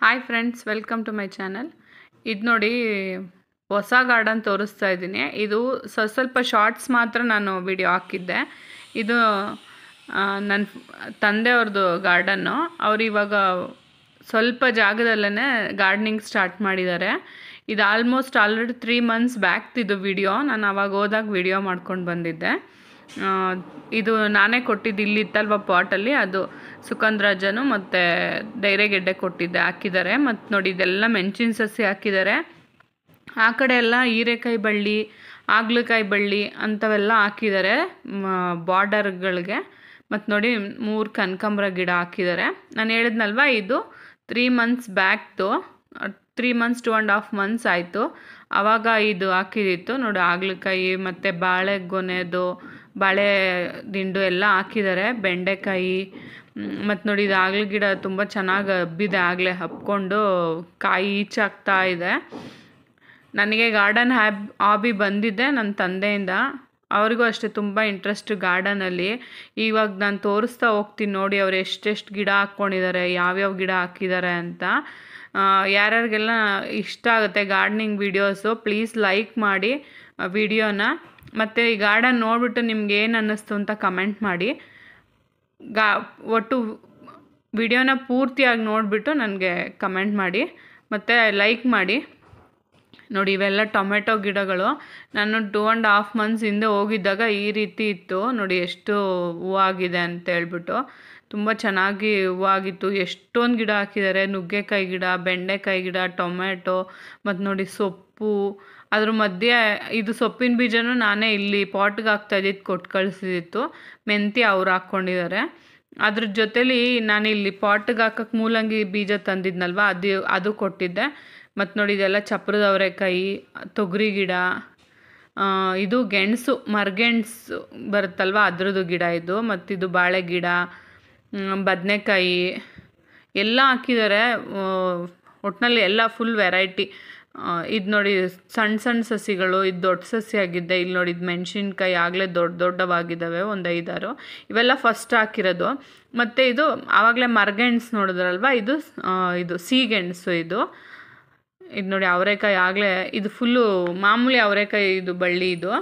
hi friends welcome to my channel ಇದು ನೋಡಿ ಹೊಸ ಗಾರ್ಡನ್ ತೋರಿಸ್ತಾ ಇದ್ದೀನಿ ಇದು ಸ್ವಲ್ಪ ಸ್ವಲ್ಪ ಶಾರ್ಟ್ಸ್ ಮಾತ್ರ ನಾನು ವಿಡಿಯೋ ಹಾಕಿದ್ದೆ ಇದು ನನ್ನ ತಂದೆಯವ್ರದ್ದು ಗಾರ್ಡನ್ನು ಅವರು ಇವಾಗ ಸ್ವಲ್ಪ ಜಾಗದಲ್ಲೇ ಗಾರ್ಡ್ನಿಂಗ್ ಸ್ಟಾರ್ಟ್ ಮಾಡಿದ್ದಾರೆ ಇದು almost already three months back ತಿದ್ದು ವಿಡಿಯೋ ನಾನು ಅವಾಗ ಹೋದಾಗ ವಿಡಿಯೋ ಮಾಡ್ಕೊಂಡು ಬಂದಿದ್ದೆ ಇದು ನಾನೇ ಕೊಟ್ಟಿದ್ದು ಇಲ್ಲಿ ಪಾಟಲ್ಲಿ ಅದು ಸುಕಂದ್ರಾಜನು ಮತ್ತು ಡೈರೆಗೆಡ್ಡೆ ಕೊಟ್ಟಿದ್ದೆ ಹಾಕಿದ್ದಾರೆ ಮತ್ತು ನೋಡಿ ಇದೆಲ್ಲ ಮೆಣಸಿನ ಸಸಿ ಹಾಕಿದ್ದಾರೆ ಆ ಕಡೆ ಎಲ್ಲ ಹೀರೆಕಾಯಿ ಬಳ್ಳಿ ಆಗ್ಲಕಾಯಿ ಬಳ್ಳಿ ಅಂಥವೆಲ್ಲ ಹಾಕಿದ್ದಾರೆ ಬಾರ್ಡರ್ಗಳಿಗೆ ಮತ್ತು ನೋಡಿ ಮೂರು ಕನಕಾಂಬರ ಗಿಡ ಹಾಕಿದ್ದಾರೆ ನಾನು ಹೇಳಿದ್ನಲ್ವ ಇದು ತ್ರೀ ಮಂತ್ಸ್ ಬ್ಯಾಕ್ದು three months two and half months ಆಯಿತು ಆವಾಗ ಇದು ಹಾಕಿದ್ದಿತ್ತು ನೋಡಿ ಆಗ್ಲಕಾಯಿ ಮತ್ತು ಬಾಳೆಗೊನೆದು ಬಾಳೆ ದಿಂಡು ಎಲ್ಲ ಹಾಕಿದ್ದಾರೆ ಬೆಂಡೆಕಾಯಿ ಮತ್ತು ನೋಡಿ ಇದು ಆಗಲ ಗಿಡ ತುಂಬ ಚೆನ್ನಾಗಿ ಹಬ್ಬಿದೆ ಆಗಲೇ ಹಬ್ಕೊಂಡು ಕಾಯಿ ಈಚಾಗ್ತಾ ಇದೆ ನನಗೆ ಗಾರ್ಡನ್ ಹ್ಯಾಬ್ ಹಾಬಿ ಬಂದಿದೆ ನನ್ನ ತಂದೆಯಿಂದ ಅವ್ರಿಗೂ ಅಷ್ಟೇ ತುಂಬ ಇಂಟ್ರೆಸ್ಟು ಗಾರ್ಡನಲ್ಲಿ ಇವಾಗ ನಾನು ತೋರಿಸ್ತಾ ಹೋಗ್ತೀನಿ ನೋಡಿ ಅವ್ರು ಎಷ್ಟೆಷ್ಟು ಗಿಡ ಹಾಕ್ಕೊಂಡಿದ್ದಾರೆ ಯಾವ್ಯಾವ ಗಿಡ ಹಾಕಿದ್ದಾರೆ ಅಂತ ಯಾರ್ಯಾರಿಗೆಲ್ಲ ಇಷ್ಟ ಆಗುತ್ತೆ ಗಾರ್ಡನಿಂಗ್ ವೀಡಿಯೋಸು ಪ್ಲೀಸ್ ಲೈಕ್ ಮಾಡಿ ವಿಡಿಯೋನ ಮತ್ತು ಈ ಗಾರ್ಡನ್ ನೋಡಿಬಿಟ್ಟು ನಿಮ್ಗೆ ಏನು ಅನ್ನಿಸ್ತು ಅಂತ ಕಮೆಂಟ್ ಮಾಡಿ ಗಾ ಒಟ್ಟು ವಿಡಿಯೋನ ಪೂರ್ತಿಯಾಗಿ ನೋಡಿಬಿಟ್ಟು ನನಗೆ ಕಮೆಂಟ್ ಮಾಡಿ ಮತ್ತು ಲೈಕ್ ಮಾಡಿ ನೋಡಿ ಇವೆಲ್ಲ ಟೊಮೆಟೊ ಗಿಡಗಳು ನಾನು ಟೂ ಆ್ಯಂಡ್ ಹಾಫ್ ಮಂತ್ಸ್ ಹಿಂದೆ ಹೋಗಿದ್ದಾಗ ಈ ರೀತಿ ಇತ್ತು ನೋಡಿ ಎಷ್ಟು ಹೂವಾಗಿದೆ ಅಂತ ಹೇಳ್ಬಿಟ್ಟು ತುಂಬ ಚೆನ್ನಾಗಿ ಹೂವಾಗಿತ್ತು ಎಷ್ಟೊಂದು ಗಿಡ ಹಾಕಿದ್ದಾರೆ ನುಗ್ಗೆಕಾಯಿ ಗಿಡ ಬೆಂಡೆಕಾಯಿ ಗಿಡ ಟೊಮೆಟೊ ಮತ್ತು ನೋಡಿ ಸೊಪ್ಪು ಅದ್ರ ಮಧ್ಯೆ ಇದು ಸೊಪ್ಪಿನ ಬೀಜನೂ ನಾನೇ ಇಲ್ಲಿ ಪಾಟ್ಗೆ ಇದ್ದಿದ್ದು ಕೊಟ್ಟು ಕಳಿಸಿದ್ದಿತ್ತು ಮೆಂತಿ ಅವ್ರು ಹಾಕ್ಕೊಂಡಿದ್ದಾರೆ ಅದ್ರ ಜೊತೇಲಿ ಇಲ್ಲಿ ಪಾಟ್ಗೆ ಹಾಕಕ್ಕೆ ಮೂಲಂಗಿ ಬೀಜ ತಂದಿದ್ನಲ್ವ ಅದು ಅದು ಕೊಟ್ಟಿದ್ದೆ ಮತ್ತು ನೋಡಿ ಇದೆಲ್ಲ ಚಪ್ರದ ತೊಗರಿ ಗಿಡ ಇದು ಗೆಣಸು ಮರಗೆಣಸು ಬರುತ್ತಲ್ವ ಅದ್ರದ್ದು ಗಿಡ ಇದು ಮತ್ತಿದು ಬಾಳೆ ಗಿಡ ಬದನೆಕಾಯಿ ಎಲ್ಲ ಹಾಕಿದ್ದಾರೆ ಒಟ್ನಲ್ಲಿ ಎಲ್ಲ ಫುಲ್ ವೆರೈಟಿ ಇದು ನೋಡಿ ಸಣ್ಣ ಸಣ್ಣ ಸಸಿಗಳು ಇದು ದೊಡ್ಡ ಸಸಿ ಆಗಿದೆ ಇಲ್ಲಿ ನೋಡಿ ಇದು ಮೆಣಸಿನ್ಕಾಯಿ ಆಗಲೇ ದೊಡ್ಡ ದೊಡ್ಡವಾಗಿದ್ದಾವೆ ಒಂದು ಐದಾರು ಇವೆಲ್ಲ ಫಸ್ಟ್ ಹಾಕಿರೋದು ಮತ್ತು ಇದು ಆವಾಗಲೇ ಮರಗೆಣಸು ನೋಡಿದ್ರಲ್ವ ಇದು ಇದು ಸೀಗೆಣಸು ಇದು ಇದು ನೋಡಿ ಅವರೆಕಾಯಿ ಆಗಲೇ ಇದು ಫುಲ್ಲು ಮಾಮೂಲಿ ಅವರೆಕಾಯಿ ಇದು ಬಳ್ಳಿ ಇದು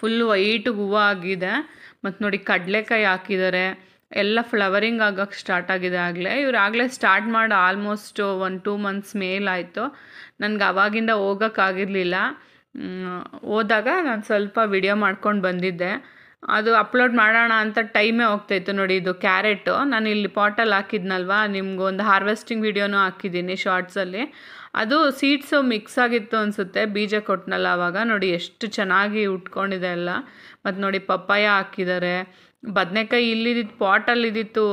ಫುಲ್ಲು ವೈಟ್ ಹೂವು ಆಗಿದೆ ಮತ್ತು ನೋಡಿ ಕಡಲೆಕಾಯಿ ಹಾಕಿದ್ದಾರೆ ಎಲ್ಲ ಫ್ಲವರಿಂಗ್ ಆಗೋಕ್ಕೆ ಸ್ಟಾರ್ಟ್ ಆಗಿದೆ ಆಗಲೇ ಇವ್ರು ಆಗಲೇ ಸ್ಟಾರ್ಟ್ ಮಾಡಿ ಆಲ್ಮೋಸ್ಟ್ ಒಂದು ಟೂ ಮಂತ್ಸ್ ಮೇಲಾಯಿತು ನನಗೆ ಅವಾಗಿಂದ ಹೋಗೋಕ್ಕಾಗಿರಲಿಲ್ಲ ಹೋದಾಗ ನಾನು ಸ್ವಲ್ಪ ವಿಡಿಯೋ ಮಾಡ್ಕೊಂಡು ಬಂದಿದ್ದೆ ಅದು ಅಪ್ಲೋಡ್ ಮಾಡೋಣ ಅಂತ ಟೈಮೇ ಹೋಗ್ತಾಯಿತ್ತು ನೋಡಿ ಇದು ಕ್ಯಾರೆಟು ನಾನು ಇಲ್ಲಿ ಪಾಟಲ್ಲಿ ಹಾಕಿದ್ನಲ್ವ ನಿಮ್ಗೊಂದು ಹಾರ್ವೆಸ್ಟಿಂಗ್ ವಿಡಿಯೋನೂ ಹಾಕಿದ್ದೀನಿ ಶಾರ್ಟ್ಸಲ್ಲಿ ಅದು ಸೀಡ್ಸು ಮಿಕ್ಸ್ ಆಗಿತ್ತು ಅನಿಸುತ್ತೆ ಬೀಜ ಕೊಟ್ಟನಲ್ಲ ಆವಾಗ ನೋಡಿ ಎಷ್ಟು ಚೆನ್ನಾಗಿ ಉಟ್ಕೊಂಡಿದೆ ಎಲ್ಲ ಮತ್ತು ನೋಡಿ ಪಪ್ಪಾಯ ಹಾಕಿದ್ದಾರೆ ಬದನೆಕಾಯಿ ಇಲ್ಲಿದ್ದಿತ್ತು ಪಾಟಲ್ಲಿ ಇದ್ದಿತ್ತು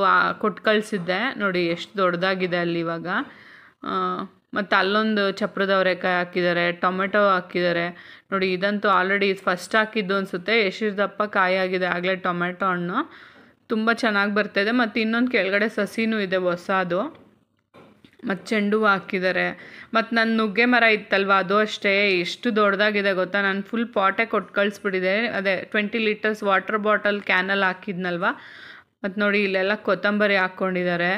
ಕೊಟ್ಟು ಕಳಿಸಿದ್ದೆ ನೋಡಿ ಎಷ್ಟು ದೊಡ್ಡದಾಗಿದೆ ಅಲ್ಲಿ ಇವಾಗ ಮತ್ತು ಅಲ್ಲೊಂದು ಚಪ್ರದ ಅವರೆಕಾಯಿ ಹಾಕಿದ್ದಾರೆ ಟೊಮೆಟೊ ಹಾಕಿದ್ದಾರೆ ನೋಡಿ ಇದಂತೂ ಆಲ್ರೆಡಿ ಇದು ಫಸ್ಟ್ ಹಾಕಿದ್ದು ಅನಿಸುತ್ತೆ ಎಷ್ಟು ಕಾಯಿ ಆಗಿದೆ ಆಗಲೇ ಟೊಮೆಟೊ ಹಣ್ಣು ತುಂಬ ಚೆನ್ನಾಗಿ ಇದೆ ಮತ್ತು ಇನ್ನೊಂದು ಕೆಳಗಡೆ ಸಸಿನೂ ಇದೆ ಹೊಸದು ಮತ್ತು ಚೆಂಡು ಹಾಕಿದ್ದಾರೆ ಮತ್ತು ನನ್ನ ನುಗ್ಗೆ ಮರ ಇತ್ತಲ್ವ ಅದು ಅಷ್ಟೇ ಎಷ್ಟು ದೊಡ್ಡದಾಗಿದೆ ಗೊತ್ತಾ ನಾನು ಫುಲ್ ಪಾಟೇ ಕೊಟ್ಟು ಕಳಿಸ್ಬಿಟ್ಟಿದೆ ಅದೇ ಟ್ವೆಂಟಿ ಲೀಟರ್ಸ್ ವಾಟರ್ ಬಾಟಲ್ ಕ್ಯಾನಲ್ ಹಾಕಿದ್ನಲ್ವ ಮತ್ತು ನೋಡಿ ಇಲ್ಲೆಲ್ಲ ಕೊತ್ತಂಬರಿ ಹಾಕ್ಕೊಂಡಿದ್ದಾರೆ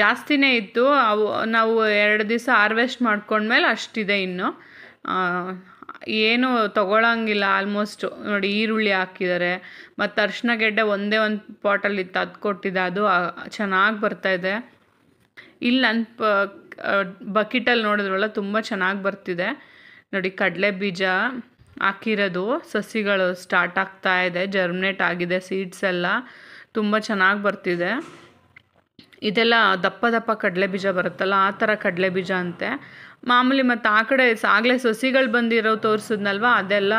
ಜಾಸ್ತಿನೇ ಇತ್ತು ಅವು ನಾವು ಎರಡು ದಿವಸ ಹಾರ್ವೆಸ್ಟ್ ಮಾಡ್ಕೊಂಡ್ಮೇಲೆ ಅಷ್ಟಿದೆ ಇನ್ನು ಏನು ತೊಗೊಳಂಗಿಲ್ಲ ಆಲ್ಮೋಸ್ಟ್ ನೋಡಿ ಈರುಳ್ಳಿ ಹಾಕಿದ್ದಾರೆ ಮತ್ತು ಅರ್ಶಿನ ಗೆಡ್ಡೆ ಒಂದೇ ಒಂದು ಪಾಟಲ್ಲಿ ತದ್ದು ಕೊಟ್ಟಿದೆ ಅದು ಚೆನ್ನಾಗಿ ಇದೆ ಇಲ್ಲಿ ನನ್ನ ಪ ಬಕೆಟಲ್ಲಿ ನೋಡಿದ್ರಲ್ಲ ತುಂಬ ಚೆನ್ನಾಗಿ ಬರ್ತಿದೆ ನೋಡಿ ಕಡಲೆ ಬೀಜ ಹಾಕಿರೋದು ಸಸಿಗಳು ಸ್ಟಾರ್ಟ್ ಆಗ್ತಾ ಇದೆ ಜರ್ಮಿನೇಟ್ ಆಗಿದೆ ಸೀಡ್ಸ್ ಎಲ್ಲ ತುಂಬ ಚೆನ್ನಾಗಿ ಬರ್ತಿದೆ ಇದೆಲ್ಲ ದಪ್ಪ ದಪ್ಪ ಕಡಲೆ ಬೀಜ ಬರುತ್ತಲ್ಲ ಆ ಥರ ಕಡಲೆ ಬೀಜ ಅಂತೆ ಮಾಮೂಲಿ ಮತ್ತು ಆ ಕಡೆ ಆಗಲೇ ಸಸಿಗಳು ಬಂದಿರೋ ತೋರಿಸಿದ್ನಲ್ವ ಅದೆಲ್ಲ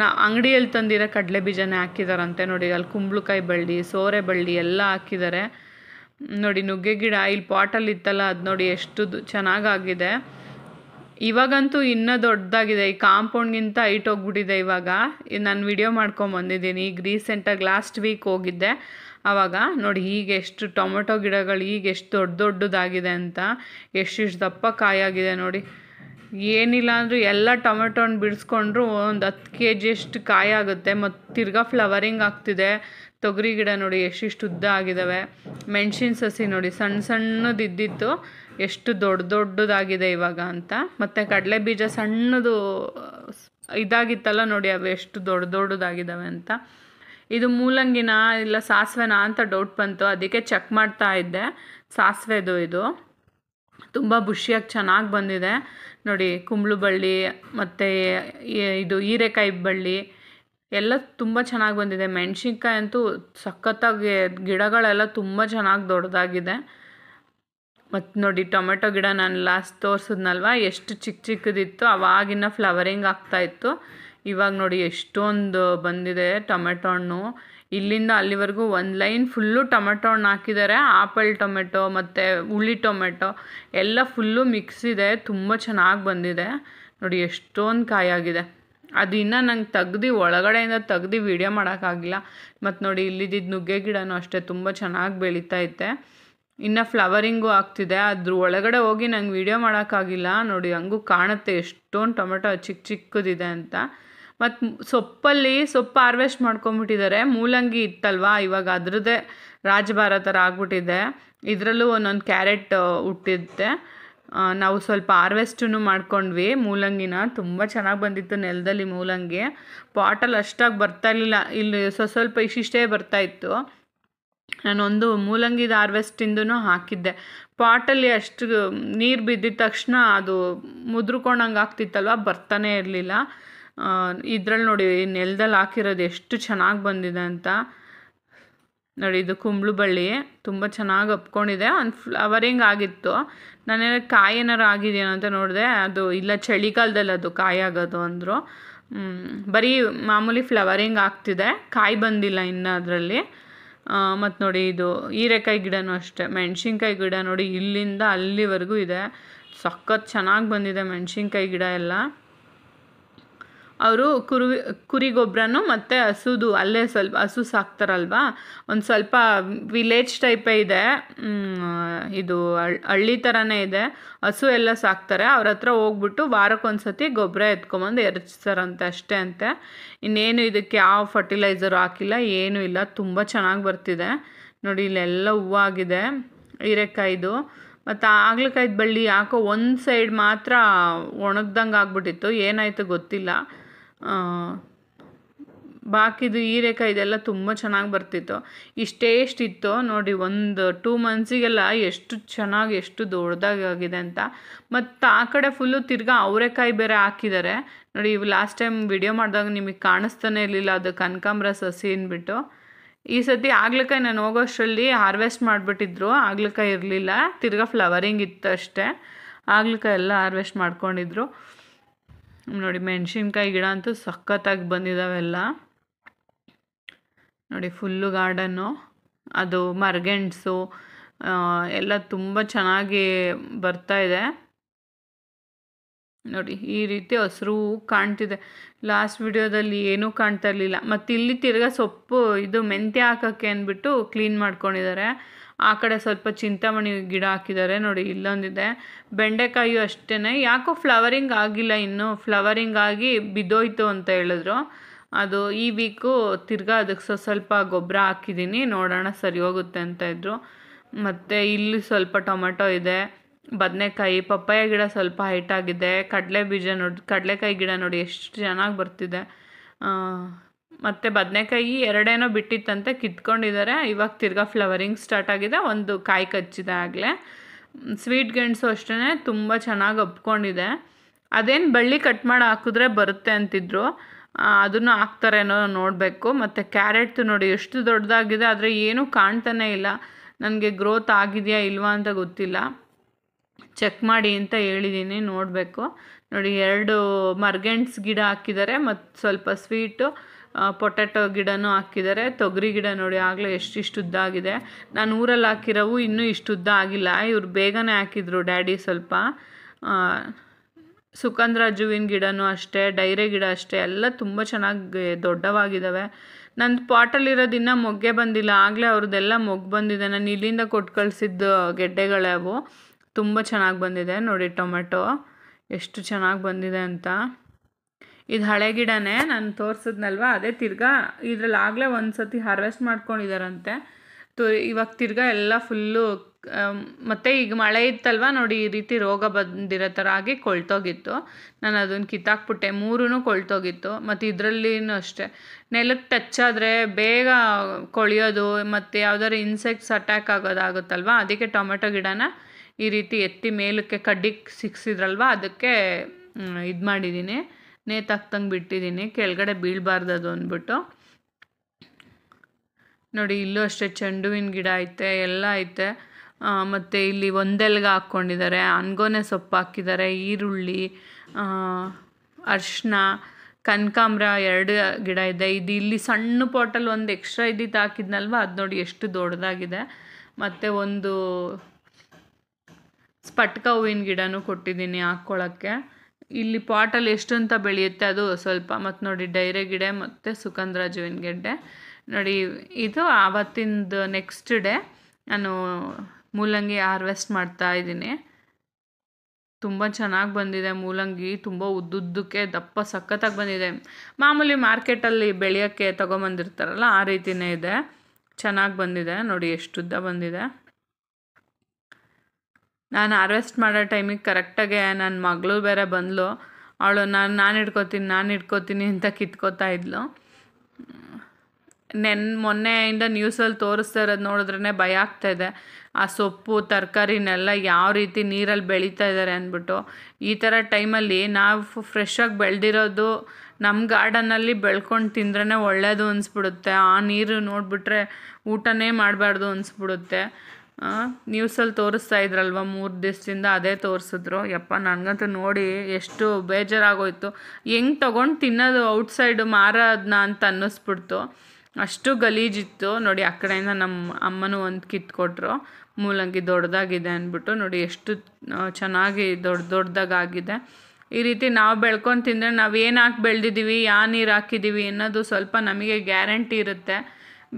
ನಾ ಅಂಗಡಿಯಲ್ಲಿ ತಂದಿರೋ ಕಡಲೆ ಬೀಜನೇ ಹಾಕಿದಾರಂತೆ ನೋಡಿ ಅಲ್ಲಿ ಕುಂಬಳಕಾಯಿ ಬಳ್ಳಿ ಸೋರೆ ಬಳ್ಳಿ ಎಲ್ಲ ಹಾಕಿದ್ದಾರೆ ನೋಡಿ ನುಗ್ಗೆ ಗಿಡ ಇಲ್ಲಿ ಪಾಟಲ್ಲಿ ಇತ್ತಲ್ಲ ಅದು ನೋಡಿ ಎಷ್ಟು ಚೆನ್ನಾಗಾಗಿದೆ ಇವಾಗಂತೂ ಇನ್ನೂ ದೊಡ್ಡದಾಗಿದೆ ಈ ಕಾಂಪೌಂಡ್ಗಿಂತ ಐಟ್ ಹೋಗ್ಬಿಟ್ಟಿದೆ ಇವಾಗ ನಾನು ವಿಡಿಯೋ ಮಾಡ್ಕೊಂಡು ಬಂದಿದ್ದೀನಿ ಈಗ ರೀಸೆಂಟಾಗಿ ಲಾಸ್ಟ್ ವೀಕ್ ಹೋಗಿದ್ದೆ ಆವಾಗ ನೋಡಿ ಈಗ ಎಷ್ಟು ಟೊಮೆಟೊ ಗಿಡಗಳು ಈಗ ಎಷ್ಟು ದೊಡ್ಡ ದೊಡ್ಡದಾಗಿದೆ ಅಂತ ಎಷ್ಟಿಷ್ಟು ದಪ್ಪ ಕಾಯಾಗಿದೆ ನೋಡಿ ಏನಿಲ್ಲ ಅಂದರೂ ಎಲ್ಲ ಟೊಮೆಟೊನ ಬಿಡಿಸ್ಕೊಂಡ್ರು ಒಂದು ಹತ್ತು ಕೆ ಜಿಯಷ್ಟು ಕಾಯಿ ಆಗುತ್ತೆ ಮತ್ತು ತಿರ್ಗಾ ಫ್ಲವರಿಂಗ್ ಆಗ್ತಿದೆ ತೊಗರಿ ಗಿಡ ನೋಡಿ ಎಷ್ಟಿಷ್ಟು ಉದ್ದ ಆಗಿದ್ದಾವೆ ಮೆಣಸಿನ ಸಸಿ ನೋಡಿ ಸಣ್ಣ ಸಣ್ಣದಿದ್ದಿತ್ತು ಎಷ್ಟು ದೊಡ್ಡ ದೊಡ್ಡದಾಗಿದೆ ಇವಾಗ ಅಂತ ಮತ್ತು ಕಡಲೆ ಬೀಜ ಸಣ್ಣದು ಇದಾಗಿತ್ತಲ್ಲ ನೋಡಿ ಅವು ಎಷ್ಟು ದೊಡ್ಡ ದೊಡ್ಡದಾಗಿದ್ದಾವೆ ಅಂತ ಇದು ಮೂಲಂಗಿನ ಇಲ್ಲ ಸಾಸಿವೆನಾ ಅಂತ ಡೌಟ್ ಬಂತು ಅದಕ್ಕೆ ಚೆಕ್ ಮಾಡ್ತಾ ಇದ್ದೆ ಸಾಸಿವೆದು ಇದು ತುಂಬ ಬುಷಿಯಾಗಿ ಚೆನ್ನಾಗಿ ಬಂದಿದೆ ನೋಡಿ ಕುಂಬಳು ಬಳ್ಳಿ ಮತ್ತು ಇದು ಹೀರೆಕಾಯಿ ಬಳ್ಳಿ ಎಲ್ಲ ತುಂಬ ಚೆನ್ನಾಗಿ ಬಂದಿದೆ ಮೆಣಸಿನ್ಕಾಯಿ ಅಂತೂ ಸಖತ್ತಾಗಿ ಗಿಡಗಳೆಲ್ಲ ತುಂಬ ಚೆನ್ನಾಗಿ ದೊಡ್ಡದಾಗಿದೆ ಮತ್ತು ನೋಡಿ ಟೊಮೆಟೊ ಗಿಡ ನಾನು ಲಾಸ್ಟ್ ತೋರಿಸಿದ್ನಲ್ವ ಎಷ್ಟು ಚಿಕ್ಕ ಚಿಕ್ಕದಿತ್ತು ಅವಾಗಿನ ಫ್ಲವರಿಂಗ್ ಆಗ್ತಾಯಿತ್ತು ಇವಾಗ ನೋಡಿ ಎಷ್ಟೊಂದು ಬಂದಿದೆ ಟೊಮೆಟೊ ಹಣ್ಣು ಇಲ್ಲಿಂದ ಅಲ್ಲಿವರೆಗೂ ಒಂದು ಲೈನ್ ಫುಲ್ಲು ಟೊಮೆಟೊ ಹಣ್ಣು ಹಾಕಿದ್ದಾರೆ ಆಪಲ್ ಟೊಮೆಟೊ ಮತ್ತು ಹುಳಿ ಟೊಮೆಟೊ ಎಲ್ಲ ಫುಲ್ಲು ಮಿಕ್ಸ್ ಇದೆ ತುಂಬ ಚೆನ್ನಾಗಿ ಬಂದಿದೆ ನೋಡಿ ಎಷ್ಟೊಂದು ಕಾಯಾಗಿದೆ ಅದು ಇನ್ನೂ ನಂಗೆ ತೆಗ್ದು ಒಳಗಡೆಯಿಂದ ತೆಗ್ದು ವೀಡಿಯೋ ಮಾಡೋಕ್ಕಾಗಿಲ್ಲ ಮತ್ತು ನೋಡಿ ಇಲ್ಲಿದ್ದಿದ್ದು ನುಗ್ಗೆ ಗಿಡನೂ ಅಷ್ಟೇ ತುಂಬ ಚೆನ್ನಾಗಿ ಬೆಳೀತಾ ಇತ್ತೆ ಇನ್ನು ಫ್ಲವರಿಂಗು ಆಗ್ತಿದೆ ಅದ್ರ ಒಳಗಡೆ ಹೋಗಿ ನಂಗೆ ವೀಡಿಯೋ ಮಾಡೋಕ್ಕಾಗಿಲ್ಲ ನೋಡಿ ಹಂಗೂ ಕಾಣುತ್ತೆ ಎಷ್ಟೊಂದು ಟೊಮೆಟೊ ಚಿಕ್ಕ ಚಿಕ್ಕದಿದೆ ಅಂತ ಮತ್ತು ಸೊಪ್ಪಲ್ಲಿ ಸೊಪ್ಪು ಹಾರ್ವೆಸ್ಟ್ ಮಾಡ್ಕೊಂಬಿಟ್ಟಿದ್ದಾರೆ ಮೂಲಂಗಿ ಇತ್ತಲ್ವಾ ಇವಾಗ ಅದರದ್ದೇ ರಾಜಭಾರ ಥರ ಆಗ್ಬಿಟ್ಟಿದೆ ಇದರಲ್ಲೂ ಒಂದೊಂದು ಕ್ಯಾರೆಟ್ ಹುಟ್ಟಿದ್ದೆ ನಾವು ಸ್ವಲ್ಪ ಹಾರ್ವೆಸ್ಟನ್ನು ಮಾಡ್ಕೊಂಡ್ವಿ ಮೂಲಂಗಿನ ತುಂಬ ಚೆನ್ನಾಗಿ ಬಂದಿತ್ತು ನೆಲದಲ್ಲಿ ಮೂಲಂಗಿ ಪಾಟಲ್ಲಿ ಅಷ್ಟಾಗಿ ಬರ್ತಾ ಇರಲಿಲ್ಲ ಇಲ್ಲಿ ಸ್ವಲ್ಪ ಸ್ವಲ್ಪ ಇಷ್ಟಿಷ್ಟೇ ಇತ್ತು ನಾನೊಂದು ಮೂಲಂಗಿದ ಹಾರ್ವೆಸ್ಟಿಂದೂ ಹಾಕಿದ್ದೆ ಪಾಟಲ್ಲಿ ಅಷ್ಟು ನೀರು ಬಿದ್ದಿದ ತಕ್ಷಣ ಅದು ಮುದ್ರಕೊಂಡಂಗೆ ಆಗ್ತಿತ್ತಲ್ವ ಬರ್ತಾನೆ ಇರಲಿಲ್ಲ ಇದ್ರಲ್ಲಿ ನೋಡಿ ನೆಲದಲ್ಲಿ ಹಾಕಿರೋದು ಎಷ್ಟು ಚೆನ್ನಾಗಿ ಬಂದಿದೆ ಅಂತ ನೋಡಿ ಇದು ಕುಂಬಳು ಬಳ್ಳಿ ತುಂಬ ಚೆನ್ನಾಗಿ ಅಪ್ಕೊಂಡಿದೆ ಒಂದು ಫ್ಲವರಿಂಗ್ ಆಗಿತ್ತು ನಾನೇನೋ ಕಾಯಿ ಏನಾರು ಆಗಿದೆಯೋ ಅಂತ ನೋಡಿದೆ ಅದು ಇಲ್ಲ ಚಳಿಗಾಲದಲ್ಲಿ ಅದು ಕಾಯಿ ಆಗೋದು ಅಂದರು ಬರೀ ಮಾಮೂಲಿ ಫ್ಲವರಿಂಗ್ ಆಗ್ತಿದೆ ಕಾಯಿ ಬಂದಿಲ್ಲ ಇನ್ನು ಅದರಲ್ಲಿ ಮತ್ತು ನೋಡಿ ಇದು ಹೀರೆಕಾಯಿ ಗಿಡನೂ ಅಷ್ಟೇ ಮೆಣಸಿನ್ಕಾಯಿ ಗಿಡ ನೋಡಿ ಇಲ್ಲಿಂದ ಅಲ್ಲಿವರೆಗೂ ಇದೆ ಸಖತ್ ಚೆನ್ನಾಗಿ ಬಂದಿದೆ ಮೆಣಸಿನ್ಕಾಯಿ ಗಿಡ ಎಲ್ಲ ಅವರು ಕುರು ಕುರಿ ಗೊಬ್ಬರನೂ ಮತ್ತು ಹಸುದು ಅಲ್ಲೇ ಸ್ವಲ್ಪ ಹಸು ಸಾಕ್ತಾರಲ್ವಾ ಒಂದು ಸ್ವಲ್ಪ ವಿಲೇಜ್ ಟೈಪೇ ಇದೆ ಇದು ಹಳ್ಳಿ ಥರನೇ ಇದೆ ಹಸು ಎಲ್ಲ ಸಾಕ್ತಾರೆ ಅವ್ರ ಹತ್ರ ಹೋಗ್ಬಿಟ್ಟು ವಾರಕ್ಕೊಂದ್ಸತಿ ಗೊಬ್ಬರ ಎತ್ಕೊಂಬಂದು ಎರಚ್ತಾರಂತೆ ಅಷ್ಟೇ ಅಂತೆ ಇನ್ನೇನು ಇದಕ್ಕೆ ಯಾವ ಫರ್ಟಿಲೈಸರು ಹಾಕಿಲ್ಲ ಏನೂ ಇಲ್ಲ ತುಂಬ ಚೆನ್ನಾಗಿ ಬರ್ತಿದೆ ನೋಡಿ ಇಲ್ಲೆಲ್ಲ ಹೂವಾಗಿದೆ ಹೀರೆಕಾಯ್ದು ಮತ್ತು ಆಗ್ಲಕಾಯ್ದು ಬಳ್ಳಿ ಯಾಕೋ ಒಂದು ಸೈಡ್ ಮಾತ್ರ ಒಣಗ್ದಂಗೆ ಆಗ್ಬಿಟ್ಟಿತ್ತು ಏನಾಯಿತು ಗೊತ್ತಿಲ್ಲ ಬಾಕಿದು ಹೀರೆಕಾಯಿ ಇದೆಲ್ಲ ತುಂಬ ಚೆನ್ನಾಗಿ ಬರ್ತಿತ್ತು ಇತ್ತು ನೋಡಿ ಒಂದು ಟೂ ಮಂತ್ಸಿಗೆಲ್ಲ ಎಷ್ಟು ಚೆನ್ನಾಗಿ ಎಷ್ಟು ದೊಡ್ಡದಾಗಿ ಆಗಿದೆ ಅಂತ ಮತ್ತು ಆ ಕಡೆ ಫುಲ್ಲು ತಿರ್ಗಾ ಅವರೆಕಾಯಿ ಬೇರೆ ಹಾಕಿದ್ದಾರೆ ನೋಡಿ ಇವು ಲಾಸ್ಟ್ ಟೈಮ್ ವಿಡಿಯೋ ಮಾಡಿದಾಗ ನಿಮಗೆ ಕಾಣಿಸ್ತಾನೇ ಇರಲಿಲ್ಲ ಅದು ಕನಕಾಂಬ್ರ ಸಸಿ ಅನ್ಬಿಟ್ಟು ಈ ಸತಿ ಆಗ್ಲಕಾಯಿ ನಾನು ಹೋಗೋಷ್ಟರಲ್ಲಿ ಹಾರ್ವೆಸ್ಟ್ ಮಾಡಿಬಿಟ್ಟಿದ್ರು ಆಗ್ಲಕಾಯಿ ಇರಲಿಲ್ಲ ತಿರ್ಗಾ ಫ್ಲವರಿಂಗ್ ಇತ್ತು ಅಷ್ಟೇ ಆಗ್ಲಕಾಯಿ ಎಲ್ಲ ಹಾರ್ವೆಸ್ಟ್ ಮಾಡ್ಕೊಂಡಿದ್ರು ನೋಡಿ ಮೆಣಸಿನ್ಕಾಯಿ ಗಿಡ ಅಂತೂ ಸಖತ್ತಾಗಿ ಬಂದಿದ್ದಾವೆಲ್ಲ ನೋಡಿ ಫುಲ್ಲು ಗಾರ್ಡನ್ನು ಅದು ಮರ್ಗೆಣಸು ಎಲ್ಲ ತುಂಬ ಚೆನ್ನಾಗಿ ಬರ್ತಾ ಇದೆ ನೋಡಿ ಈ ರೀತಿ ಹಸಿರು ಕಾಣ್ತಿದೆ ಲಾಸ್ಟ್ ವಿಡಿಯೋದಲ್ಲಿ ಏನೂ ಕಾಣ್ತಾ ಇರಲಿಲ್ಲ ಮತ್ತು ಇಲ್ಲಿ ತಿರ್ಗಾ ಸೊಪ್ಪು ಇದು ಮೆಂತ್ಯ ಹಾಕೋಕ್ಕೆ ಅಂದ್ಬಿಟ್ಟು ಕ್ಲೀನ್ ಮಾಡ್ಕೊಂಡಿದ್ದಾರೆ ಆ ಕಡೆ ಸ್ವಲ್ಪ ಚಿಂತಾಮಣಿ ಗಿಡ ಹಾಕಿದ್ದಾರೆ ನೋಡಿ ಇಲ್ಲೊಂದಿದೆ ಬೆಂಡೆಕಾಯು ಅಷ್ಟೇ ಯಾಕೋ ಫ್ಲವರಿಂಗ್ ಆಗಿಲ್ಲ ಇನ್ನೂ ಫ್ಲವರಿಂಗ್ ಆಗಿ ಬಿದ್ದೋಯ್ತು ಅಂತ ಹೇಳಿದ್ರು ಅದು ಈ ವೀಕು ತಿರ್ಗಾ ಅದಕ್ಕೆ ಸ್ವಲ್ಪ ಗೊಬ್ಬರ ಹಾಕಿದ್ದೀನಿ ನೋಡೋಣ ಸರಿ ಹೋಗುತ್ತೆ ಅಂತ ಇದ್ದರು ಮತ್ತು ಇಲ್ಲಿ ಸ್ವಲ್ಪ ಟೊಮೆಟೊ ಇದೆ ಬದನೆಕಾಯಿ ಪಪ್ಪಾಯ ಗಿಡ ಸ್ವಲ್ಪ ಹೈಟಾಗಿದೆ ಕಡಲೆ ಬೀಜ ನೋಡಿ ಕಡಲೆಕಾಯಿ ಗಿಡ ನೋಡಿ ಎಷ್ಟು ಚೆನ್ನಾಗಿ ಬರ್ತಿದೆ ಮತ್ತು ಬದನೆಕಾಯಿ ಎರಡೇನೋ ಬಿಟ್ಟಿತ್ತಂತೆ ಕಿತ್ಕೊಂಡಿದ್ದಾರೆ ಇವಾಗ ತಿರ್ಗಾ ಫ್ಲವರಿಂಗ್ ಸ್ಟಾರ್ಟ್ ಆಗಿದೆ ಒಂದು ಕಾಯಿ ಕಚ್ಚಿದೆ ಆಗಲೇ ಸ್ವೀಟ್ ಗೆಣಸು ಅಷ್ಟೇ ತುಂಬ ಚೆನ್ನಾಗಿ ಒಪ್ಕೊಂಡಿದೆ ಅದೇನು ಬಳ್ಳಿ ಕಟ್ ಮಾಡಿ ಹಾಕಿದ್ರೆ ಬರುತ್ತೆ ಅಂತಿದ್ರು ಅದನ್ನು ಹಾಕ್ತಾರೇನೋ ನೋಡಬೇಕು ಮತ್ತು ಕ್ಯಾರೆಟ್ ನೋಡಿ ಎಷ್ಟು ದೊಡ್ಡದಾಗಿದೆ ಆದರೆ ಏನೂ ಕಾಣ್ತಾನೇ ಇಲ್ಲ ನನಗೆ ಗ್ರೋತ್ ಆಗಿದೆಯಾ ಇಲ್ವಾ ಅಂತ ಗೊತ್ತಿಲ್ಲ ಚೆಕ್ ಮಾಡಿ ಅಂತ ಹೇಳಿದ್ದೀನಿ ನೋಡಬೇಕು ನೋಡಿ ಎರಡು ಮರ್ಗೆಂಟ್ಸ್ ಗಿಡ ಹಾಕಿದ್ದಾರೆ ಮತ್ತು ಸ್ವಲ್ಪ ಸ್ವೀಟು ಪೊಟ್ಯಾಟೊ ಗಿಡನೂ ಹಾಕಿದ್ದಾರೆ ತೊಗರಿ ಗಿಡ ನೋಡಿ ಆಗಲೇ ಎಷ್ಟಿಷ್ಟು ಆಗಿದೆ ನಾನು ಊರಲ್ಲಿ ಹಾಕಿರೋವು ಇನ್ನೂ ಇಷ್ಟು ಉದ್ದ ಆಗಿಲ್ಲ ಇವರು ಬೇಗನೆ ಹಾಕಿದರು ಡ್ಯಾಡಿ ಸ್ವಲ್ಪ ಸುಖಂದ್ರ ಜೂವಿನ ಗಿಡನೂ ಅಷ್ಟೇ ಡೈರೆ ಗಿಡ ಅಷ್ಟೇ ಎಲ್ಲ ತುಂಬ ಚೆನ್ನಾಗಿ ದೊಡ್ಡವಾಗಿದ್ದಾವೆ ನನ್ನ ಪಾಟಲ್ಲಿರೋದು ಇನ್ನೂ ಮೊಗ್ಗೆ ಬಂದಿಲ್ಲ ಆಗಲೇ ಅವ್ರದ್ದೆಲ್ಲ ಮೊಗ್ಗು ಬಂದಿದೆ ನಾನು ಇಲ್ಲಿಂದ ಕೊಟ್ಟು ಕಳಿಸಿದ್ದು ಗೆಡ್ಡೆಗಳ್ಯಾವು ತುಂಬ ಚೆನ್ನಾಗಿ ಬಂದಿದೆ ನೋಡಿ ಟೊಮೆಟೊ ಎಷ್ಟು ಚೆನ್ನಾಗಿ ಬಂದಿದೆ ಅಂತ ಇದು ಹಳೆ ಗಿಡನೇ ನಾನು ತೋರಿಸಿದ್ನಲ್ವ ಅದೇ ತಿರ್ಗಾ ಇದರಲ್ಲಿ ಆಗಲೇ ಒಂದು ಸತಿ ಹಾರ್ವೆಸ್ಟ್ ಮಾಡ್ಕೊಂಡಿದ್ದಾರಂತೆ ತು ಇವಾಗ ತಿರ್ಗಾ ಎಲ್ಲ ಫುಲ್ಲು ಮತ್ತು ಈಗ ಮಳೆ ಇತ್ತಲ್ವ ನೋಡಿ ಈ ರೀತಿ ರೋಗ ಬಂದಿರೋ ಥರ ಆಗಿ ಕೊಳ್ತೋಗಿತ್ತು ನಾನು ಅದನ್ನು ಕಿತ್ತಾಕ್ಬಿಟ್ಟೆ ಮೂರೂ ಕೊಳ್ತೋಗಿತ್ತು ಮತ್ತು ಇದರಲ್ಲಿನೂ ಅಷ್ಟೇ ನೆಲಕ್ಕೆ ಟಚ್ ಆದರೆ ಬೇಗ ಕೊಳೆಯೋದು ಮತ್ತು ಯಾವುದಾದ್ರು ಇನ್ಸೆಕ್ಟ್ಸ್ ಅಟ್ಯಾಕ್ ಆಗೋದಾಗುತ್ತಲ್ವ ಅದಕ್ಕೆ ಟೊಮೆಟೊ ಗಿಡನ ಈ ರೀತಿ ಎತ್ತಿ ಮೇಲಕ್ಕೆ ಕಡ್ಡಿ ಸಿಕ್ಸಿದ್ರಲ್ವ ಅದಕ್ಕೆ ಇದು ಮಾಡಿದ್ದೀನಿ ನೇತಾಕ್ತಂಗೆ ಬಿಟ್ಟಿದ್ದೀನಿ ಕೆಳಗಡೆ ಬೀಳಬಾರ್ದು ಅದು ಅಂದ್ಬಿಟ್ಟು ನೋಡಿ ಇಲ್ಲೂ ಅಷ್ಟೇ ಚೆಂಡುವಿನ ಗಿಡ ಐತೆ ಎಲ್ಲ ಐತೆ ಮತ್ತು ಇಲ್ಲಿ ಒಂದೆಲ್ಗ ಹಾಕ್ಕೊಂಡಿದ್ದಾರೆ ಅನ್ಗೋನೆ ಸೊಪ್ಪು ಹಾಕಿದ್ದಾರೆ ಈರುಳ್ಳಿ ಅರ್ಶಿನ ಕನಕಾಂಬ್ರ ಎರಡು ಗಿಡ ಇದೆ ಇದು ಇಲ್ಲಿ ಸಣ್ಣ ಪಾಟಲ್ಲಿ ಒಂದು ಎಕ್ಸ್ಟ್ರಾ ಇದ್ದಿದ್ದು ಹಾಕಿದ್ನಲ್ವ ಅದು ನೋಡಿ ಎಷ್ಟು ದೊಡ್ಡದಾಗಿದೆ ಮತ್ತು ಒಂದು ಸ್ಪಟ್ಕ ಹೂವಿನ ಗಿಡನೂ ಕೊಟ್ಟಿದ್ದೀನಿ ಹಾಕ್ಕೊಳ್ಳೋಕ್ಕೆ ಇಲ್ಲಿ ಪಾಟಲ್ಲಿ ಎಷ್ಟು ಅಂತ ಬೆಳೆಯುತ್ತೆ ಅದು ಸ್ವಲ್ಪ ಮತ್ತು ನೋಡಿ ಡೈರೆ ಗಿಡ ಮತ್ತು ಸುಗಂಧರಾಜ್ ಹೂವಿನ ಗಡ್ಡೆ ನೋಡಿ ಇದು ಆವತ್ತಿಂದು ನೆಕ್ಸ್ಟ್ ಡೇ ನಾನು ಮೂಲಂಗಿ ಹಾರ್ವೆಸ್ಟ್ ಮಾಡ್ತಾ ಇದ್ದೀನಿ ತುಂಬ ಚೆನ್ನಾಗಿ ಬಂದಿದೆ ಮೂಲಂಗಿ ತುಂಬ ಉದ್ದುದ್ದಕ್ಕೆ ದಪ್ಪ ಸಖತ್ತಾಗಿ ಬಂದಿದೆ ಮಾಮೂಲಿ ಮಾರ್ಕೆಟಲ್ಲಿ ಬೆಳೆಯೋಕ್ಕೆ ತೊಗೊಂಬಂದಿರ್ತಾರಲ್ಲ ಆ ರೀತಿಯೇ ಇದೆ ಚೆನ್ನಾಗಿ ಬಂದಿದೆ ನೋಡಿ ಎಷ್ಟುದ್ದ ಬಂದಿದೆ ನಾನು ಹಾರ್ವೆಸ್ಟ್ ಮಾಡೋ ಟೈಮಿಗೆ ಕರೆಕ್ಟಾಗೆ ನನ್ನ ಮಗಳು ಬೇರೆ ಬಂದಳು ಅವಳು ನಾನು ನಾನು ಇಟ್ಕೋತೀನಿ ನಾನು ಇಟ್ಕೋತೀನಿ ಅಂತ ಕಿತ್ಕೋತಾ ಇದ್ಲು ನೆನ್ ಮೊನ್ನೆಯಿಂದ ನ್ಯೂಸಲ್ಲಿ ತೋರಿಸ್ತಾ ಇರೋದು ನೋಡಿದ್ರೆ ಭಯ ಆಗ್ತಾಯಿದೆ ಆ ಸೊಪ್ಪು ತರಕಾರಿನೆಲ್ಲ ಯಾವ ರೀತಿ ನೀರಲ್ಲಿ ಬೆಳೀತಾ ಇದ್ದಾರೆ ಅಂದ್ಬಿಟ್ಟು ಈ ಥರ ಟೈಮಲ್ಲಿ ನಾವು ಫ್ರೆಶಾಗಿ ಬೆಳೆದಿರೋದು ನಮ್ಮ ಗಾರ್ಡನಲ್ಲಿ ಬೆಳ್ಕೊಂಡು ತಿಂದ್ರೇ ಒಳ್ಳೆಯದು ಅನಿಸ್ಬಿಡುತ್ತೆ ಆ ನೀರು ನೋಡಿಬಿಟ್ರೆ ಊಟನೇ ಮಾಡಬಾರ್ದು ಅನಿಸ್ಬಿಡುತ್ತೆ ನ್ಯೂಸಲ್ಲಿ ತೋರಿಸ್ತಾ ಇದ್ರಲ್ವ ಮೂರು ದಿವಸದಿಂದ ಅದೇ ತೋರಿಸಿದ್ರು ಯಪ್ಪ ನನಗಂತೂ ನೋಡಿ ಎಷ್ಟು ಬೇಜಾರಾಗೋಯ್ತು ಹೆಂಗೆ ತೊಗೊಂಡು ತಿನ್ನೋದು ಔಟ್ಸೈಡು ಮಾರೋದನ್ನ ಅಂತ ಅನ್ನಿಸ್ಬಿಡ್ತು ಅಷ್ಟು ಗಲೀಜಿತ್ತು ನೋಡಿ ಆ ಕಡೆಯಿಂದ ನಮ್ಮ ಅಮ್ಮನೂ ಒಂದು ಕಿತ್ಕೊಟ್ರು ಮೂಲಂಗಿ ದೊಡ್ಡದಾಗಿದೆ ಅಂದ್ಬಿಟ್ಟು ನೋಡಿ ಎಷ್ಟು ಚೆನ್ನಾಗಿ ದೊಡ್ಡ ದೊಡ್ಡದಾಗಿದೆ ಈ ರೀತಿ ನಾವು ಬೆಳ್ಕೊಂಡು ತಿಂದರೆ ನಾವು ಏನು ಹಾಕಿ ಬೆಳೆದಿದ್ದೀವಿ ಯಾವ ನೀರು ಹಾಕಿದ್ದೀವಿ ಅನ್ನೋದು ಸ್ವಲ್ಪ ನಮಗೆ ಗ್ಯಾರಂಟಿ ಇರುತ್ತೆ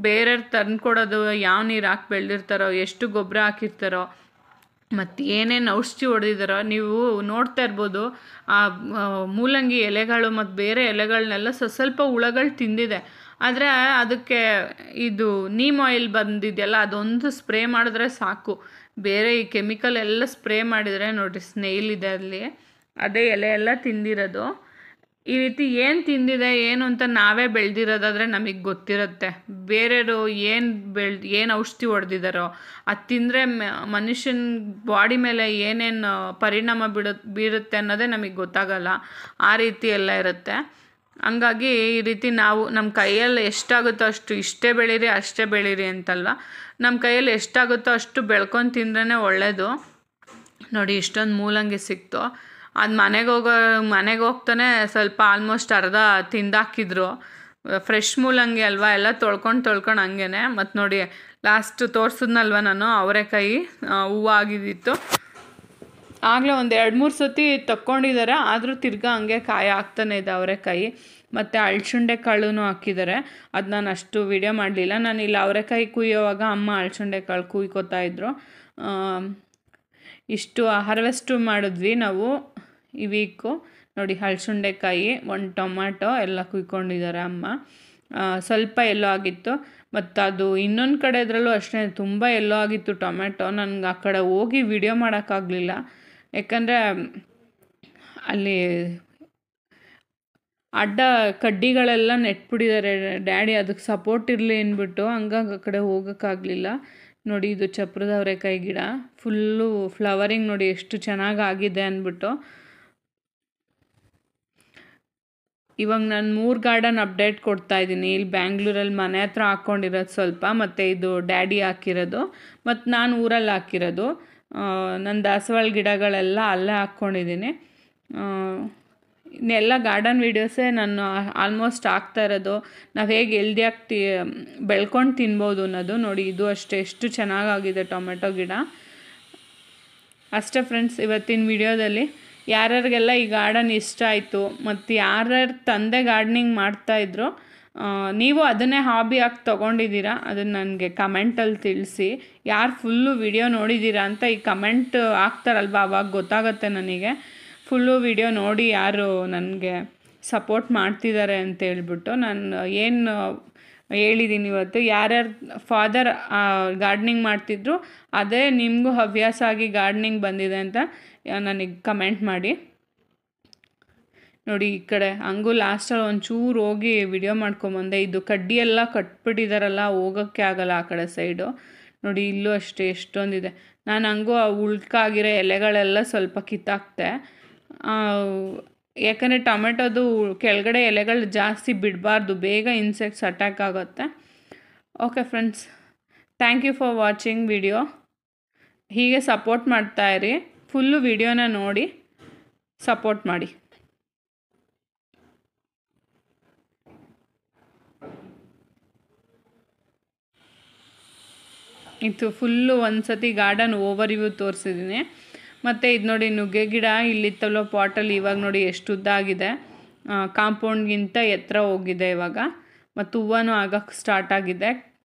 ಬೇರೆಯವ್ರು ಕೊಡೋದು ಯಾವ ನೀರು ಹಾಕಿ ಬೆಳೆದಿರ್ತಾರೋ ಎಷ್ಟು ಗೊಬ್ಬರ ಹಾಕಿರ್ತಾರೋ ಮತ್ತು ಏನೇನು ಔಷಧಿ ಹೊಡೆದಿದ್ದಾರೋ ನೀವು ನೋಡ್ತಾ ಇರ್ಬೋದು ಆ ಮೂಲಂಗಿ ಎಲೆಗಳು ಮತ್ತು ಬೇರೆ ಎಲೆಗಳನ್ನೆಲ್ಲ ಸ್ವಲ್ಪ ಹುಳಗಳು ತಿಂದಿದೆ ಆದರೆ ಅದಕ್ಕೆ ಇದು ನೀಮ್ ಆಯಿಲ್ ಬಂದಿದೆಯಲ್ಲ ಅದೊಂದು ಸ್ಪ್ರೇ ಮಾಡಿದ್ರೆ ಸಾಕು ಬೇರೆ ಈ ಕೆಮಿಕಲ್ ಎಲ್ಲ ಸ್ಪ್ರೇ ಮಾಡಿದರೆ ನೋಡಿರಿ ಸ್ನೇಲ್ ಇದೆ ಅಲ್ಲಿ ಅದೇ ಎಲೆ ಎಲ್ಲ ತಿಂದಿರೋದು ಈ ರೀತಿ ಏನು ತಿಂದಿದೆ ಏನು ಅಂತ ನಾವೇ ಬೆಳೆದಿರೋದಾದರೆ ನಮಗೆ ಗೊತ್ತಿರುತ್ತೆ ಬೇರೆಯವರು ಏನು ಬೆಳ್ ಏನು ಔಷಧಿ ಹೊಡೆದಿದ್ದಾರೋ ಅದು ತಿಂದರೆ ಮನುಷ್ಯನ ಬಾಡಿ ಮೇಲೆ ಏನೇನು ಪರಿಣಾಮ ಬಿಡು ಬೀರುತ್ತೆ ಅನ್ನೋದೇ ನಮಗೆ ಗೊತ್ತಾಗಲ್ಲ ಆ ರೀತಿ ಎಲ್ಲ ಇರುತ್ತೆ ಹಂಗಾಗಿ ಈ ರೀತಿ ನಾವು ನಮ್ಮ ಕೈಯಲ್ಲಿ ಎಷ್ಟಾಗುತ್ತೋ ಅಷ್ಟು ಇಷ್ಟೇ ಬೆಳೀರಿ ಅಷ್ಟೇ ಬೆಳೀರಿ ಅಂತಲ್ವ ನಮ್ಮ ಕೈಯಲ್ಲಿ ಎಷ್ಟಾಗುತ್ತೋ ಅಷ್ಟು ಬೆಳ್ಕೊಂಡು ತಿಂದ್ರೇ ಒಳ್ಳೆಯದು ನೋಡಿ ಇಷ್ಟೊಂದು ಮೂಲಂಗಿ ಸಿಕ್ತು ಅದು ಮನೆಗೆ ಹೋಗೋ ಮನೆಗೆ ಹೋಗ್ತಾನೆ ಸ್ವಲ್ಪ ಆಲ್ಮೋಸ್ಟ್ ಅರ್ಧ ತಿಂದಾಕಿದ್ರು ಫ್ರೆಶ್ ಮೂಲಂಗಿ ಅಲ್ವಾ ಎಲ್ಲ ತೊಳ್ಕೊಂಡು ತೊಳ್ಕೊಂಡು ಹಂಗೇನೆ ಮತ್ತು ನೋಡಿ ಲಾಸ್ಟ್ ತೋರಿಸಿದ್ನಲ್ವ ನಾನು ಅವರೆಕಾಯಿ ಹೂವು ಆಗಿದ್ದಿತ್ತು ಆಗಲೇ ಒಂದು ಎರಡು ಮೂರು ಸತಿ ತಕ್ಕೊಂಡಿದ್ದಾರೆ ಆದರೂ ತಿರ್ಗಾ ಹಂಗೆ ಕಾಯಿ ಆಗ್ತಾನೆ ಇದೆ ಅವರೆಕಾಯಿ ಮತ್ತು ಅಳ್ಶುಂಡೆ ಕಾಳು ಹಾಕಿದ್ದಾರೆ ಅದು ನಾನು ಅಷ್ಟು ವಿಡಿಯೋ ಮಾಡಲಿಲ್ಲ ನಾನು ಇಲ್ಲಿ ಅವರೆಕಾಯಿ ಕುಯ್ಯೋವಾಗ ಅಮ್ಮ ಅಳ್ಸುಂಡೆ ಕಾಳು ಕುಯ್ಕೋತಾ ಇದ್ದರು ಇಷ್ಟು ಹಾರ್ವೆಸ್ಟು ಮಾಡಿದ್ವಿ ನಾವು ಈ ವೀಕು ನೋಡಿ ಹಲಸುಂಡೆಕಾಯಿ ಒಂದು ಟೊಮ್ಯಾಟೊ ಎಲ್ಲ ಕುಯ್ಕೊಂಡಿದ್ದಾರೆ ಅಮ್ಮ ಸ್ವಲ್ಪ ಎಲ್ಲೋ ಆಗಿತ್ತು ಮತ್ತು ಅದು ಇನ್ನೊಂದು ಕಡೆ ಅದರಲ್ಲೂ ಅಷ್ಟೇ ತುಂಬ ಎಲ್ಲೋ ಆಗಿತ್ತು ಟೊಮ್ಯಾಟೊ ನನಗೆ ಆ ಕಡೆ ಹೋಗಿ ವಿಡಿಯೋ ಮಾಡೋಕ್ಕಾಗಲಿಲ್ಲ ಯಾಕಂದರೆ ಅಲ್ಲಿ ಅಡ್ಡ ಕಡ್ಡಿಗಳೆಲ್ಲ ನೆಟ್ಬಿಟ್ಟಿದ್ದಾರೆ ಡ್ಯಾಡಿ ಅದಕ್ಕೆ ಸಪೋರ್ಟ್ ಇರಲಿ ಅಂದ್ಬಿಟ್ಟು ಹಂಗಾಗಿ ಆ ಕಡೆ ಹೋಗೋಕ್ಕಾಗಲಿಲ್ಲ ನೋಡಿ ಇದು ಚಪ್ರದ ಗಿಡ ಫುಲ್ಲು ಫ್ಲವರಿಂಗ್ ನೋಡಿ ಎಷ್ಟು ಚೆನ್ನಾಗಿ ಆಗಿದೆ ಅಂದ್ಬಿಟ್ಟು ಇವಾಗ ನಾನು ಮೂರು ಗಾರ್ಡನ್ ಅಪ್ಡೇಟ್ ಕೊಡ್ತಾ ಇದ್ದೀನಿ ಇಲ್ಲಿ ಬ್ಯಾಂಗ್ಳೂರಲ್ಲಿ ಮನೆ ಹತ್ರ ಹಾಕ್ಕೊಂಡಿರೋದು ಸ್ವಲ್ಪ ಮತ್ತು ಇದು ಡ್ಯಾಡಿ ಹಾಕಿರೋದು ಮತ್ತು ನಾನು ಊರಲ್ಲಿ ಹಾಕಿರೋದು ನನ್ನ ದಾಸವಾಳ ಗಿಡಗಳೆಲ್ಲ ಅಲ್ಲೇ ಹಾಕ್ಕೊಂಡಿದ್ದೀನಿ ಇನ್ನೆಲ್ಲ ಗಾರ್ಡನ್ ವೀಡಿಯೋಸೇ ನಾನು ಆಲ್ಮೋಸ್ಟ್ ಆಗ್ತಾ ಇರೋದು ನಾವು ಹೇಗೆ ಎಲ್ದಿಯಾಗಿ ತಿ ಬೆಳ್ಕೊಂಡು ತಿನ್ಬೋದು ಅನ್ನೋದು ನೋಡಿ ಇದು ಅಷ್ಟೇ ಎಷ್ಟು ಚೆನ್ನಾಗಾಗಿದೆ ಟೊಮೆಟೊ ಗಿಡ ಅಷ್ಟೇ ಫ್ರೆಂಡ್ಸ್ ಇವತ್ತಿನ ವಿಡಿಯೋದಲ್ಲಿ ಯಾರ್ಯಾರಿಗೆಲ್ಲ ಈ ಗಾರ್ಡನ್ ಇಷ್ಟ ಆಯಿತು ಮತ್ತು ಯಾರ್ಯಾರ ತಂದೆ ಗಾರ್ಡ್ನಿಂಗ್ ಮಾಡ್ತಾಯಿದ್ರು ನೀವು ಅದನ್ನೇ ಹಾಬಿಯಾಗಿ ತೊಗೊಂಡಿದ್ದೀರಾ ಅದನ್ನು ನನಗೆ ಕಮೆಂಟಲ್ಲಿ ತಿಳಿಸಿ ಯಾರು ಫುಲ್ಲು ವಿಡಿಯೋ ನೋಡಿದ್ದೀರಾ ಅಂತ ಈ ಕಮೆಂಟ್ ಹಾಕ್ತಾರಲ್ವ ಅವಾಗ ಗೊತ್ತಾಗುತ್ತೆ ನನಗೆ ಫುಲ್ಲು ವಿಡಿಯೋ ನೋಡಿ ಯಾರು ನನಗೆ ಸಪೋರ್ಟ್ ಮಾಡ್ತಿದ್ದಾರೆ ಅಂತ ಹೇಳ್ಬಿಟ್ಟು ನಾನು ಏನು ಹೇಳಿದ್ದೀನಿ ಇವತ್ತು ಯಾರ್ಯಾರು ಫಾದರ್ ಗಾರ್ಡ್ನಿಂಗ್ ಮಾಡ್ತಿದ್ರು ಅದೇ ನಿಮಗೂ ಹವ್ಯಾಸ ಆಗಿ ಗಾರ್ಡ್ನಿಂಗ್ ಬಂದಿದೆ ಅಂತ ನನಗೆ ಕಮೆಂಟ್ ಮಾಡಿ ನೋಡಿ ಈ ಕಡೆ ಹಂಗೂ ಲಾಸ್ಟಲ್ಲಿ ಒಂಚೂರು ಹೋಗಿ ವಿಡಿಯೋ ಮಾಡ್ಕೊಂಬಂದೆ ಇದು ಕಡ್ಡಿಯೆಲ್ಲ ಕಟ್ಬಿಟ್ಟಿದಾರಲ್ಲ ಹೋಗೋಕ್ಕೆ ಆಗಲ್ಲ ಆ ಕಡೆ ಸೈಡು ನೋಡಿ ಇಲ್ಲೂ ಅಷ್ಟೇ ಎಷ್ಟೊಂದಿದೆ ನಾನು ಹಂಗೂ ಆ ಉಳ್ಕಾಗಿರೋ ಎಲೆಗಳೆಲ್ಲ ಸ್ವಲ್ಪ ಕಿತ್ತಾಕ್ತೆ ಯಾಕಂದರೆ ಟೊಮೆಟೊದು ಕೆಳಗಡೆ ಎಲೆಗಳು ಜಾಸ್ತಿ ಬಿಡಬಾರ್ದು ಬೇಗ ಇನ್ಸೆಕ್ಟ್ಸ್ ಅಟ್ಯಾಕ್ ಆಗುತ್ತೆ okay friends thank you for watching video ಹೀಗೆ ಸಪೋರ್ಟ್ ಮಾಡ್ತಾಯಿರಿ ಫುಲ್ಲು ವಿಡಿಯೋನ ನೋಡಿ ಸಪೋರ್ಟ್ ಮಾಡಿ ಇದು ಫುಲ್ಲು ಒಂದು ಸತಿ ಗಾರ್ಡನ್ ಓವರ್ ಇವ್ಯೂ ತೋರಿಸಿದ್ದೀನಿ ಮತ್ತು ಇದು ನೋಡಿ ನುಗ್ಗೆ ಗಿಡ ಇಲ್ಲಿತ್ತಲ್ಲೋ ಪಾಟಲ್ಲಿ ಇವಾಗ ನೋಡಿ ಎಷ್ಟು ಉದ್ದ ಆಗಿದೆ ಕಾಂಪೌಂಡ್ಗಿಂತ ಎತ್ತರ ಹೋಗಿದೆ ಇವಾಗ ಮತ್ತು ಹೂವನೂ ಆಗಕ್ಕೆ ಸ್ಟಾರ್ಟ್ ಆಗಿದೆ